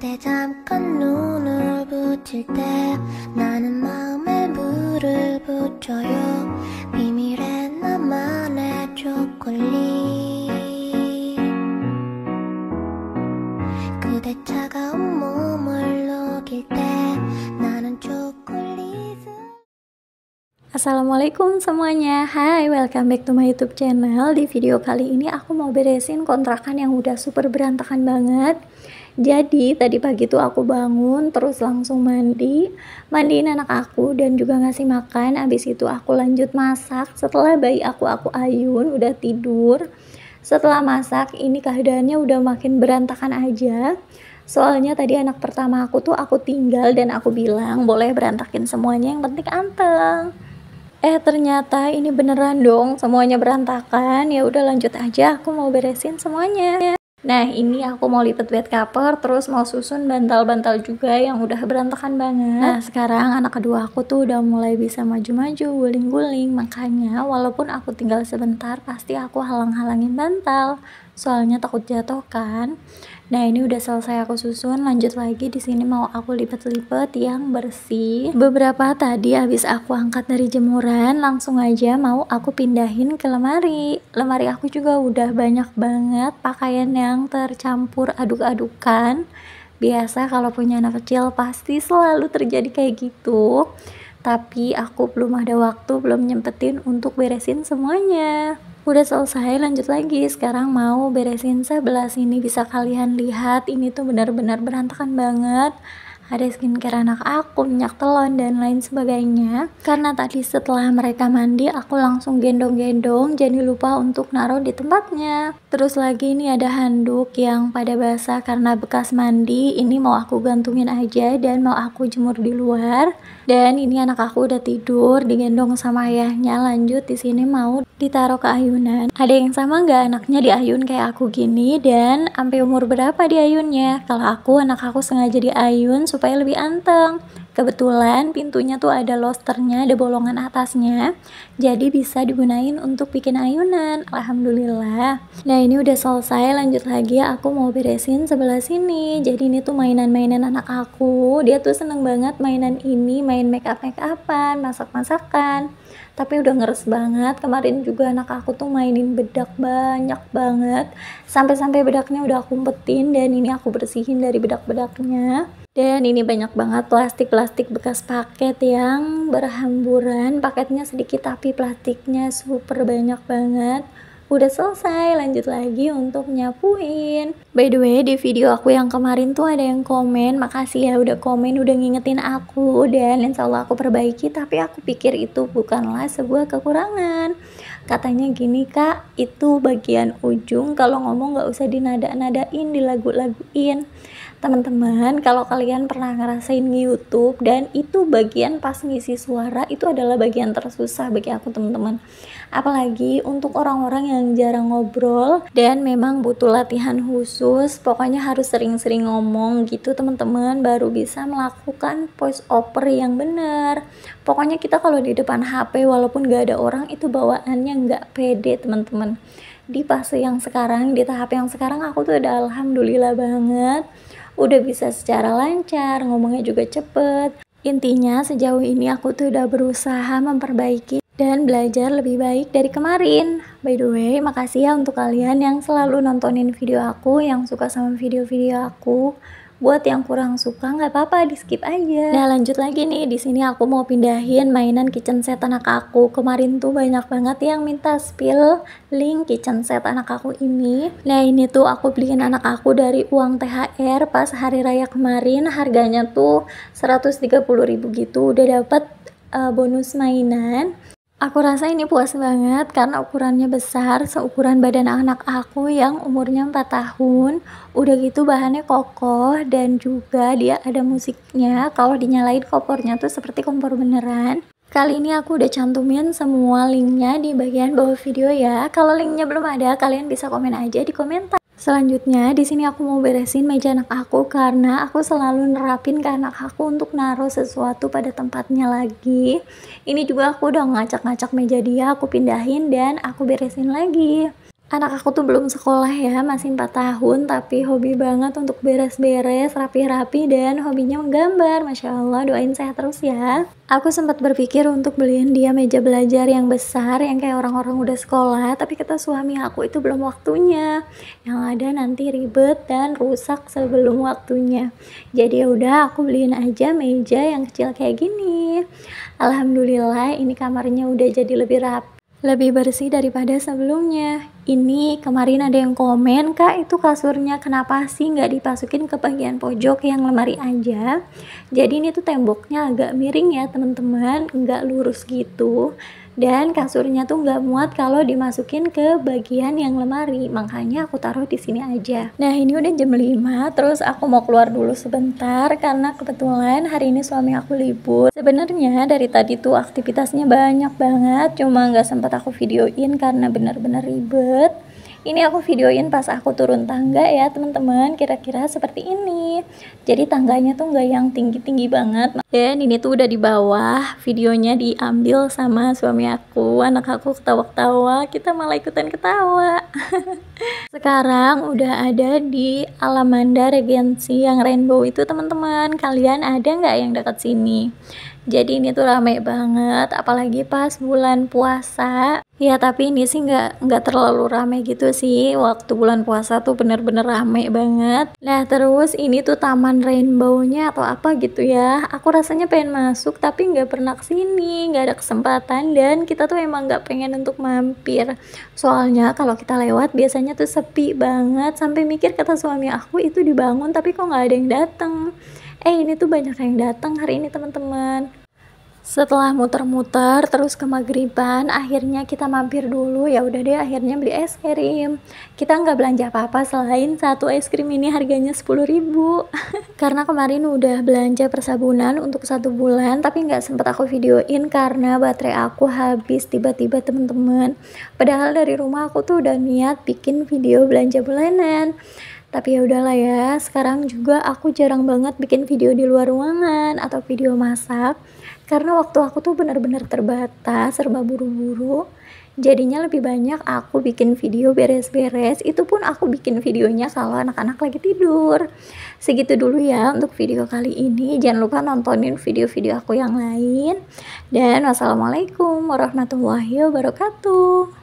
때 잠깐 눈을 붙일 때 나는 마음에 물을 붙여요 비밀의 나만의 초콜릿 그대 차가운 몸을 녹일 때 Assalamualaikum semuanya Hai welcome back to my youtube channel Di video kali ini aku mau beresin kontrakan yang udah super berantakan banget Jadi tadi pagi tuh aku bangun terus langsung mandi Mandiin anak aku dan juga ngasih makan Abis itu aku lanjut masak Setelah bayi aku, aku ayun udah tidur Setelah masak ini keadaannya udah makin berantakan aja Soalnya tadi anak pertama aku tuh aku tinggal dan aku bilang boleh berantakin semuanya yang penting anteng eh ternyata ini beneran dong semuanya berantakan ya udah lanjut aja aku mau beresin semuanya nah ini aku mau lipat bed cover terus mau susun bantal-bantal juga yang udah berantakan banget nah sekarang anak kedua aku tuh udah mulai bisa maju-maju guling-guling makanya walaupun aku tinggal sebentar pasti aku halang-halangin bantal soalnya takut jatuh kan Nah, ini udah selesai aku susun. Lanjut lagi di sini mau aku lipat-lipat yang bersih. Beberapa tadi habis aku angkat dari jemuran, langsung aja mau aku pindahin ke lemari. Lemari aku juga udah banyak banget pakaian yang tercampur aduk-adukan. Biasa kalau punya anak kecil pasti selalu terjadi kayak gitu tapi aku belum ada waktu belum nyempetin untuk beresin semuanya udah selesai lanjut lagi sekarang mau beresin sebelah sini bisa kalian lihat ini tuh benar-benar berantakan banget ada skincare anak aku, minyak telon, dan lain sebagainya. Karena tadi setelah mereka mandi, aku langsung gendong-gendong, jadi lupa untuk naruh di tempatnya. Terus lagi ini ada handuk yang pada basah karena bekas mandi, ini mau aku gantungin aja dan mau aku jemur di luar. Dan ini anak aku udah tidur, digendong sama ayahnya, lanjut di sini mau ditaruh ke ayunan. Ada yang sama nggak anaknya di ayun kayak aku gini, dan sampai umur berapa di ayunnya? Kalau aku, anak aku sengaja di ayun supaya lebih anteng. Kebetulan pintunya tuh ada losternya, ada bolongan atasnya. Jadi bisa digunain untuk bikin ayunan. Alhamdulillah. Nah, ini udah selesai. Lanjut lagi aku mau beresin sebelah sini. Jadi ini tuh mainan-mainan anak aku. Dia tuh seneng banget mainan ini, main make up make upan, masak-masakan. Tapi udah ngeres banget. Kemarin juga anak aku tuh mainin bedak banyak banget. Sampai-sampai bedaknya udah aku umpetin dan ini aku bersihin dari bedak-bedaknya dan ini banyak banget plastik-plastik bekas paket yang berhamburan. Paketnya sedikit tapi plastiknya super banyak banget. Udah selesai, lanjut lagi untuk nyapuin. By the way, di video aku yang kemarin tuh ada yang komen. Makasih ya udah komen, udah ngingetin aku. Dan insya Allah aku perbaiki, tapi aku pikir itu bukanlah sebuah kekurangan. Katanya gini kak, itu bagian ujung kalau ngomong gak usah dinada-nadain, dilagu-laguin teman-teman kalau kalian pernah ngerasain YouTube dan itu bagian pas ngisi suara itu adalah bagian tersusah bagi aku teman-teman apalagi untuk orang-orang yang jarang ngobrol dan memang butuh latihan khusus pokoknya harus sering-sering ngomong gitu teman-teman baru bisa melakukan voice over yang benar pokoknya kita kalau di depan HP walaupun gak ada orang itu bawaannya nggak pede teman-teman di fase yang sekarang di tahap yang sekarang aku tuh udah alhamdulillah banget udah bisa secara lancar, ngomongnya juga cepet. Intinya sejauh ini aku tuh udah berusaha memperbaiki dan belajar lebih baik dari kemarin. By the way, makasih ya untuk kalian yang selalu nontonin video aku, yang suka sama video-video aku buat yang kurang suka nggak apa-apa di skip aja nah lanjut lagi nih di sini aku mau pindahin mainan kitchen set anak aku kemarin tuh banyak banget yang minta spill link kitchen set anak aku ini nah ini tuh aku beliin anak aku dari uang THR pas hari raya kemarin harganya tuh 130.000 ribu gitu udah dapat uh, eh, bonus mainan Aku rasa ini puas banget karena ukurannya besar, seukuran badan anak aku yang umurnya 4 tahun. Udah gitu bahannya kokoh dan juga dia ada musiknya. Kalau dinyalain kopornya tuh seperti kompor beneran. Kali ini aku udah cantumin semua linknya di bagian bawah video ya. Kalau linknya belum ada, kalian bisa komen aja di komentar. Selanjutnya, di sini aku mau beresin meja anak aku karena aku selalu nerapin ke anak aku untuk naruh sesuatu pada tempatnya lagi. Ini juga aku udah ngacak-ngacak meja dia, aku pindahin dan aku beresin lagi anak aku tuh belum sekolah ya, masih 4 tahun, tapi hobi banget untuk beres-beres, rapi-rapi, dan hobinya menggambar. Masya Allah, doain saya terus ya. Aku sempat berpikir untuk beliin dia meja belajar yang besar, yang kayak orang-orang udah sekolah, tapi kata suami aku itu belum waktunya. Yang ada nanti ribet dan rusak sebelum waktunya. Jadi ya udah aku beliin aja meja yang kecil kayak gini. Alhamdulillah ini kamarnya udah jadi lebih rapi lebih bersih daripada sebelumnya. Ini kemarin ada yang komen, Kak, itu kasurnya kenapa sih nggak dipasukin ke bagian pojok yang lemari aja? Jadi ini tuh temboknya agak miring ya, teman-teman, nggak lurus gitu dan kasurnya tuh nggak muat kalau dimasukin ke bagian yang lemari makanya aku taruh di sini aja nah ini udah jam 5 terus aku mau keluar dulu sebentar karena kebetulan hari ini suami aku libur sebenarnya dari tadi tuh aktivitasnya banyak banget cuma nggak sempat aku videoin karena bener-bener ribet ini aku videoin pas aku turun tangga ya teman-teman kira-kira seperti ini jadi tangganya tuh nggak yang tinggi-tinggi banget dan ini tuh udah di bawah videonya diambil sama suami aku anak aku ketawa-ketawa kita malah ikutan ketawa sekarang udah ada di Alamanda Regency yang rainbow itu teman-teman kalian ada nggak yang dekat sini jadi ini tuh rame banget apalagi pas bulan puasa Iya tapi ini sih nggak nggak terlalu rame gitu sih waktu bulan puasa tuh bener-bener rame banget. Nah terus ini tuh taman rainbownya atau apa gitu ya. Aku rasanya pengen masuk tapi nggak pernah kesini, nggak ada kesempatan dan kita tuh emang nggak pengen untuk mampir. Soalnya kalau kita lewat biasanya tuh sepi banget sampai mikir kata suami aku itu dibangun tapi kok nggak ada yang datang. Eh ini tuh banyak yang datang hari ini teman-teman setelah muter-muter terus ke maghriban akhirnya kita mampir dulu ya udah deh akhirnya beli es krim kita nggak belanja apa-apa selain satu es krim ini harganya 10.000 karena kemarin udah belanja persabunan untuk satu bulan tapi nggak sempet aku videoin karena baterai aku habis tiba-tiba temen-temen padahal dari rumah aku tuh udah niat bikin video belanja bulanan tapi ya udahlah ya, sekarang juga aku jarang banget bikin video di luar ruangan atau video masak karena waktu aku tuh benar-benar terbatas serba buru-buru jadinya lebih banyak aku bikin video beres-beres itu pun aku bikin videonya kalau anak-anak lagi tidur segitu dulu ya untuk video kali ini jangan lupa nontonin video-video aku yang lain dan wassalamualaikum warahmatullahi wabarakatuh